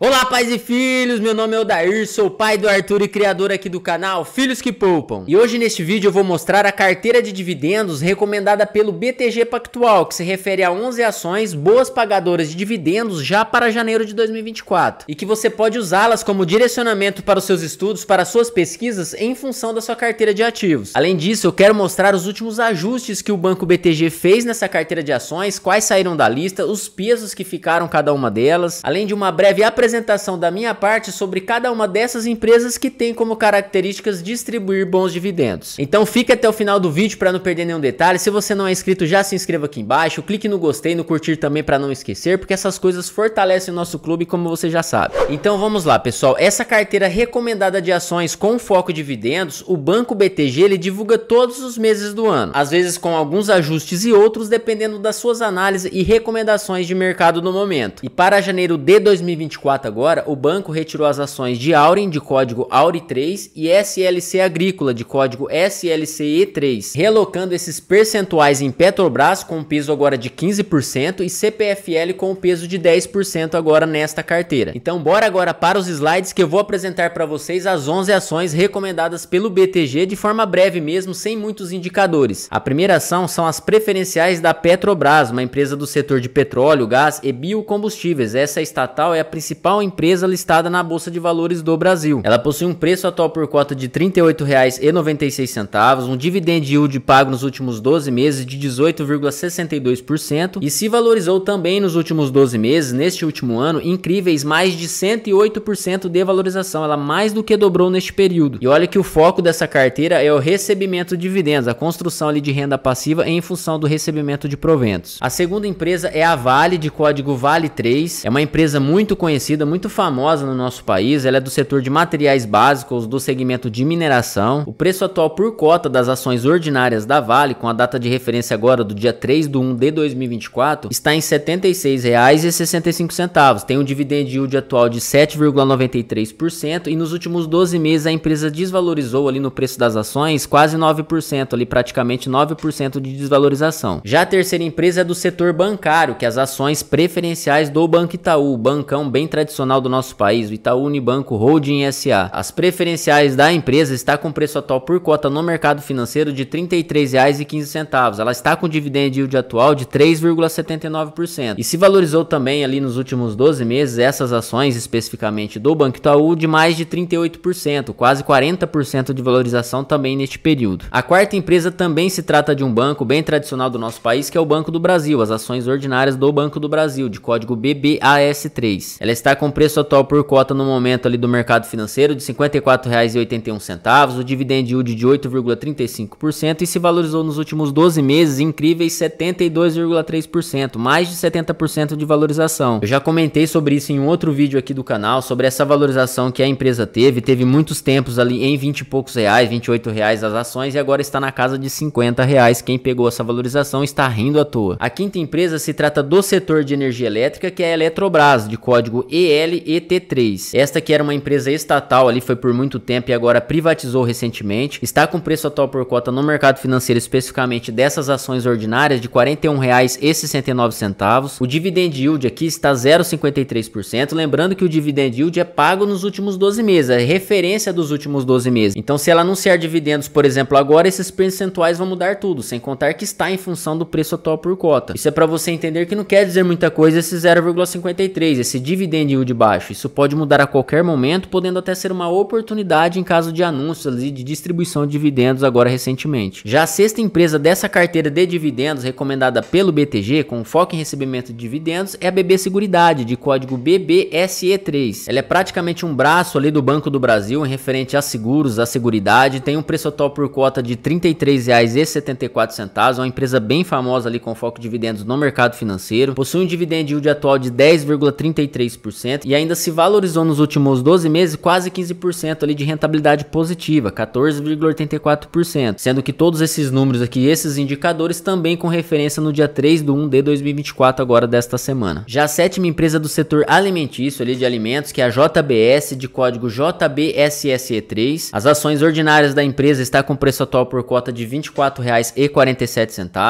Olá, pais e filhos, meu nome é Odair, sou pai do Arthur e criador aqui do canal Filhos que Poupam. E hoje neste vídeo eu vou mostrar a carteira de dividendos recomendada pelo BTG Pactual, que se refere a 11 ações boas pagadoras de dividendos já para janeiro de 2024, e que você pode usá-las como direcionamento para os seus estudos, para suas pesquisas, em função da sua carteira de ativos. Além disso, eu quero mostrar os últimos ajustes que o Banco BTG fez nessa carteira de ações, quais saíram da lista, os pesos que ficaram cada uma delas, além de uma breve apresentação apresentação da minha parte sobre cada uma dessas empresas que tem como características distribuir bons dividendos. Então fique até o final do vídeo para não perder nenhum detalhe. Se você não é inscrito, já se inscreva aqui embaixo, clique no gostei, no curtir também para não esquecer, porque essas coisas fortalecem o nosso clube, como você já sabe. Então vamos lá, pessoal. Essa carteira recomendada de ações com foco em dividendos, o Banco BTG ele divulga todos os meses do ano, às vezes com alguns ajustes e outros dependendo das suas análises e recomendações de mercado no momento. E para janeiro de 2024 data agora, o banco retirou as ações de Aurin, de código AURI3, e SLC Agrícola, de código SLCE3, relocando esses percentuais em Petrobras com peso agora de 15% e CPFL com peso de 10% agora nesta carteira. Então bora agora para os slides que eu vou apresentar para vocês as 11 ações recomendadas pelo BTG de forma breve mesmo, sem muitos indicadores. A primeira ação são as preferenciais da Petrobras, uma empresa do setor de petróleo, gás e biocombustíveis. Essa estatal é a principal principal empresa listada na Bolsa de Valores do Brasil. Ela possui um preço atual por cota de R$ 38,96, um dividend yield pago nos últimos 12 meses de 18,62% e se valorizou também nos últimos 12 meses, neste último ano, incríveis mais de 108% de valorização. Ela mais do que dobrou neste período. E olha que o foco dessa carteira é o recebimento de dividendos, a construção ali de renda passiva em função do recebimento de proventos. A segunda empresa é a Vale, de código Vale 3. É uma empresa muito conhecida tecida muito famosa no nosso país, ela é do setor de materiais básicos do segmento de mineração. O preço atual por cota das ações ordinárias da Vale, com a data de referência agora do dia 3 de 1 de 2024, está em R$ 76,65. Tem um dividend yield atual de 7,93% e nos últimos 12 meses a empresa desvalorizou ali no preço das ações quase 9%, ali praticamente 9% de desvalorização. Já a terceira empresa é do setor bancário, que é as ações preferenciais do Banco Itaú, bancão bem tradicional tradicional do nosso país, o Itaú Unibanco Holding SA. As preferenciais da empresa está com preço atual por cota no mercado financeiro de R$ 33,15. Ela está com dividend yield atual de 3,79%. E se valorizou também ali nos últimos 12 meses essas ações, especificamente do Banco Itaú, de mais de 38%, quase 40% de valorização também neste período. A quarta empresa também se trata de um banco bem tradicional do nosso país, que é o Banco do Brasil, as ações ordinárias do Banco do Brasil, de código BBAS3. Ela está está com preço atual por cota no momento ali do mercado financeiro de R$ 54,81, o dividend yield de 8,35% e se valorizou nos últimos 12 meses incríveis 72,3%, mais de 70% de valorização. Eu já comentei sobre isso em um outro vídeo aqui do canal, sobre essa valorização que a empresa teve, teve muitos tempos ali em 20 e poucos reais, 28 reais as ações e agora está na casa de 50 reais. Quem pegou essa valorização está rindo à toa. A quinta empresa se trata do setor de energia elétrica, que é a Eletrobras, de código E ELET3. Esta que era uma empresa estatal ali, foi por muito tempo e agora privatizou recentemente. Está com preço atual por cota no mercado financeiro, especificamente dessas ações ordinárias, de R$ 41,69. O dividend yield aqui está 0,53%. Lembrando que o dividend yield é pago nos últimos 12 meses, é referência dos últimos 12 meses. Então, se ela anunciar dividendos, por exemplo, agora, esses percentuais vão mudar tudo, sem contar que está em função do preço atual por cota. Isso é para você entender que não quer dizer muita coisa esse 0,53, esse dividend de yield baixo. Isso pode mudar a qualquer momento, podendo até ser uma oportunidade em caso de anúncios e de distribuição de dividendos agora recentemente. Já a sexta empresa dessa carteira de dividendos recomendada pelo BTG, com foco em recebimento de dividendos, é a BB Seguridade, de código BBSE3. Ela é praticamente um braço ali do Banco do Brasil em referente a seguros, a seguridade, tem um preço atual por cota de R$ 33,74, é uma empresa bem famosa ali com foco em dividendos no mercado financeiro, possui um dividend yield atual de 10,33%, e ainda se valorizou nos últimos 12 meses quase 15% ali de rentabilidade positiva, 14,84%, sendo que todos esses números aqui, esses indicadores também com referência no dia 3 do 1 de 2024 agora desta semana. Já a sétima empresa do setor alimentício ali de alimentos, que é a JBS de código JBSSE3, as ações ordinárias da empresa está com preço atual por cota de R$ 24,47,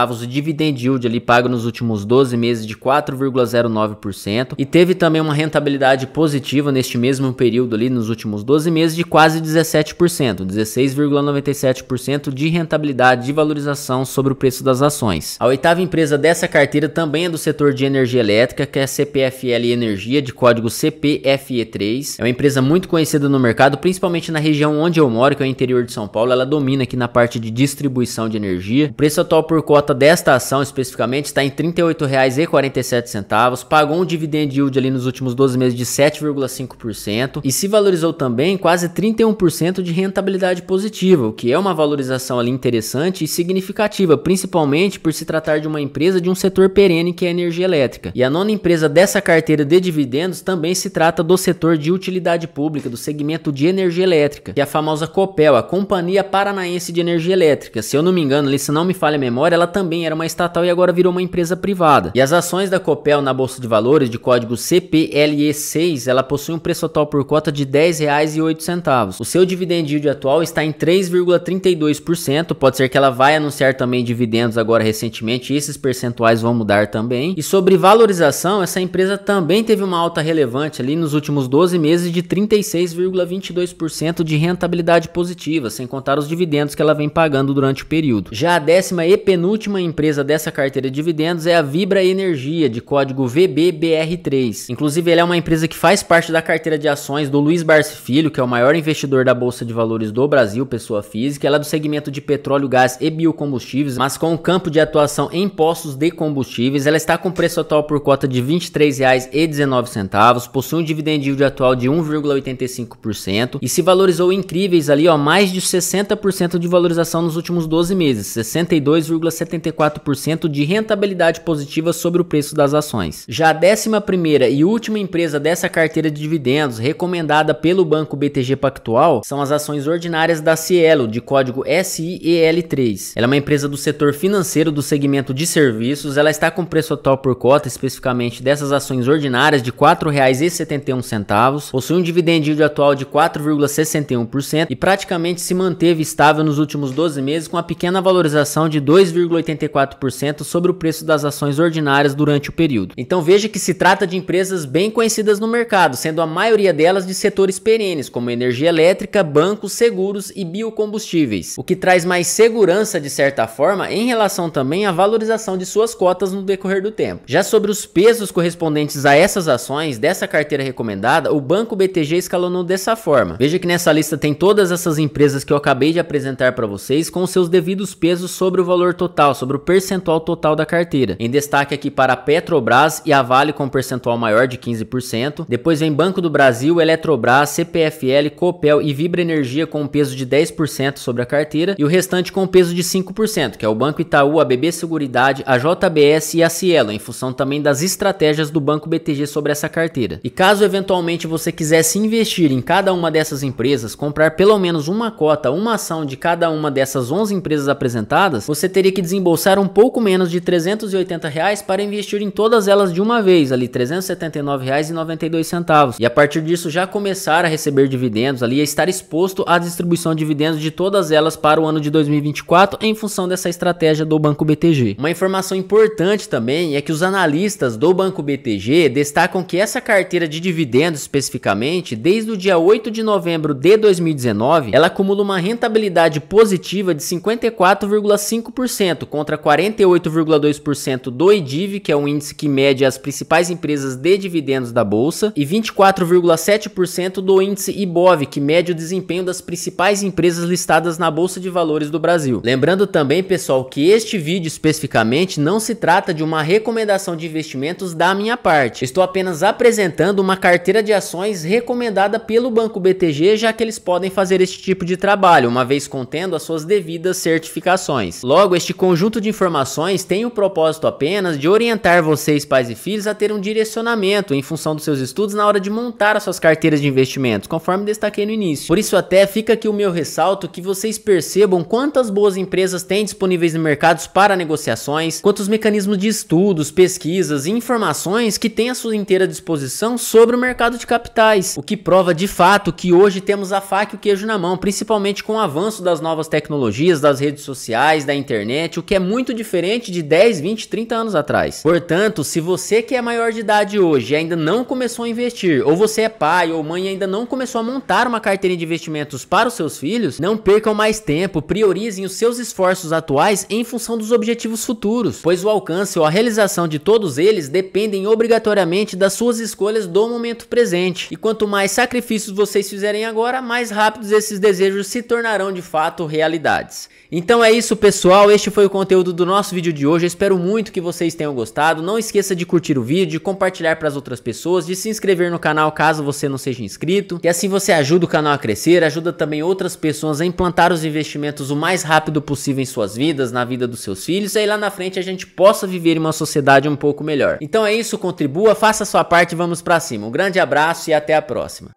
o dividend yield ali pago nos últimos 12 meses de 4,09% e teve também uma renta rentabilidade positiva neste mesmo período ali nos últimos 12 meses de quase 17%, 16,97% de rentabilidade de valorização sobre o preço das ações. A oitava empresa dessa carteira também é do setor de energia elétrica, que é a CPFL Energia, de código CPFE3. É uma empresa muito conhecida no mercado, principalmente na região onde eu moro, que é o interior de São Paulo. Ela domina aqui na parte de distribuição de energia. O preço atual por cota desta ação especificamente está em R$ 38,47, pagou um dividend yield ali nos últimos 12 12 meses de 7,5% e se valorizou também quase 31% de rentabilidade positiva, o que é uma valorização ali interessante e significativa, principalmente por se tratar de uma empresa de um setor perene que é a energia elétrica. E a nona empresa dessa carteira de dividendos também se trata do setor de utilidade pública, do segmento de energia elétrica, que é a famosa Copel, a Companhia Paranaense de Energia Elétrica. Se eu não me engano, ali, se não me falha a memória, ela também era uma estatal e agora virou uma empresa privada. E as ações da Copel na bolsa de valores de código CPL e 6 ela possui um preço atual por cota de R$ 10,08. O seu dividend yield atual está em 3,32%. Pode ser que ela vai anunciar também dividendos agora recentemente, e esses percentuais vão mudar também. E sobre valorização, essa empresa também teve uma alta relevante ali nos últimos 12 meses de 36,22% de rentabilidade positiva, sem contar os dividendos que ela vem pagando durante o período. Já a décima e penúltima empresa dessa carteira de dividendos é a Vibra Energia, de código VBBR3. Inclusive, ela é uma empresa que faz parte da carteira de ações do Luiz Barsi Filho, que é o maior investidor da Bolsa de Valores do Brasil, pessoa física. Ela é do segmento de petróleo, gás e biocombustíveis, mas com um campo de atuação em postos de combustíveis. Ela está com preço atual por cota de R$ 23,19, possui um dividend yield atual de 1,85% e se valorizou incríveis ali, ó, mais de 60% de valorização nos últimos 12 meses, 62,74% de rentabilidade positiva sobre o preço das ações. Já a décima primeira e última empresa dessa carteira de dividendos recomendada pelo banco BTG Pactual são as ações ordinárias da Cielo, de código SIEL3. Ela é uma empresa do setor financeiro do segmento de serviços, ela está com preço atual por cota, especificamente dessas ações ordinárias, de R$ 4,71, possui um dividendo atual de 4,61% e praticamente se manteve estável nos últimos 12 meses, com uma pequena valorização de 2,84% sobre o preço das ações ordinárias durante o período. Então veja que se trata de empresas bem conhecidas no mercado, sendo a maioria delas de setores perenes, como energia elétrica, bancos, seguros e biocombustíveis, o que traz mais segurança de certa forma em relação também à valorização de suas cotas no decorrer do tempo. Já sobre os pesos correspondentes a essas ações dessa carteira recomendada, o Banco BTG escalonou dessa forma. Veja que nessa lista tem todas essas empresas que eu acabei de apresentar para vocês com seus devidos pesos sobre o valor total, sobre o percentual total da carteira. Em destaque aqui para a Petrobras e a Vale com um percentual maior de 15 depois vem Banco do Brasil, Eletrobras, CPFL, Copel e Vibra Energia com um peso de 10% sobre a carteira e o restante com um peso de 5%, que é o Banco Itaú, a BB Seguridade, a JBS e a Cielo, em função também das estratégias do Banco BTG sobre essa carteira. E caso eventualmente você quisesse investir em cada uma dessas empresas, comprar pelo menos uma cota, uma ação de cada uma dessas 11 empresas apresentadas, você teria que desembolsar um pouco menos de 380 reais para investir em todas elas de uma vez, ali 379 reais e a partir disso já começar a receber dividendos ali, a estar exposto à distribuição de dividendos de todas elas para o ano de 2024 em função dessa estratégia do Banco BTG. Uma informação importante também é que os analistas do Banco BTG destacam que essa carteira de dividendos especificamente, desde o dia 8 de novembro de 2019, ela acumula uma rentabilidade positiva de 54,5% contra 48,2% do IDIV, que é um índice que mede as principais empresas de dividendos da bolsa, e 24,7% do índice IBOV, que mede o desempenho das principais empresas listadas na Bolsa de Valores do Brasil. Lembrando também, pessoal, que este vídeo especificamente não se trata de uma recomendação de investimentos da minha parte. Estou apenas apresentando uma carteira de ações recomendada pelo Banco BTG, já que eles podem fazer este tipo de trabalho, uma vez contendo as suas devidas certificações. Logo, este conjunto de informações tem o propósito apenas de orientar vocês, pais e filhos, a ter um direcionamento em função função dos seus estudos na hora de montar as suas carteiras de investimentos, conforme destaquei no início. Por isso até fica aqui o meu ressalto que vocês percebam quantas boas empresas têm disponíveis no mercado para negociações, quantos mecanismos de estudos, pesquisas e informações que têm à sua inteira disposição sobre o mercado de capitais, o que prova de fato que hoje temos a faca e o queijo na mão, principalmente com o avanço das novas tecnologias, das redes sociais, da internet, o que é muito diferente de 10, 20, 30 anos atrás. Portanto, se você que é maior de idade hoje e ainda não não começou a investir, ou você é pai ou mãe e ainda não começou a montar uma carteira de investimentos para os seus filhos, não percam mais tempo, priorizem os seus esforços atuais em função dos objetivos futuros, pois o alcance ou a realização de todos eles dependem obrigatoriamente das suas escolhas do momento presente. E quanto mais sacrifícios vocês fizerem agora, mais rápidos esses desejos se tornarão de fato realidades. Então é isso, pessoal. Este foi o conteúdo do nosso vídeo de hoje. Eu espero muito que vocês tenham gostado. Não esqueça de curtir o vídeo, compartilhar para as outras pessoas pessoas, de se inscrever no canal caso você não seja inscrito, e assim você ajuda o canal a crescer, ajuda também outras pessoas a implantar os investimentos o mais rápido possível em suas vidas, na vida dos seus filhos, e aí lá na frente a gente possa viver uma sociedade um pouco melhor. Então é isso, contribua, faça a sua parte, vamos para cima. Um grande abraço e até a próxima.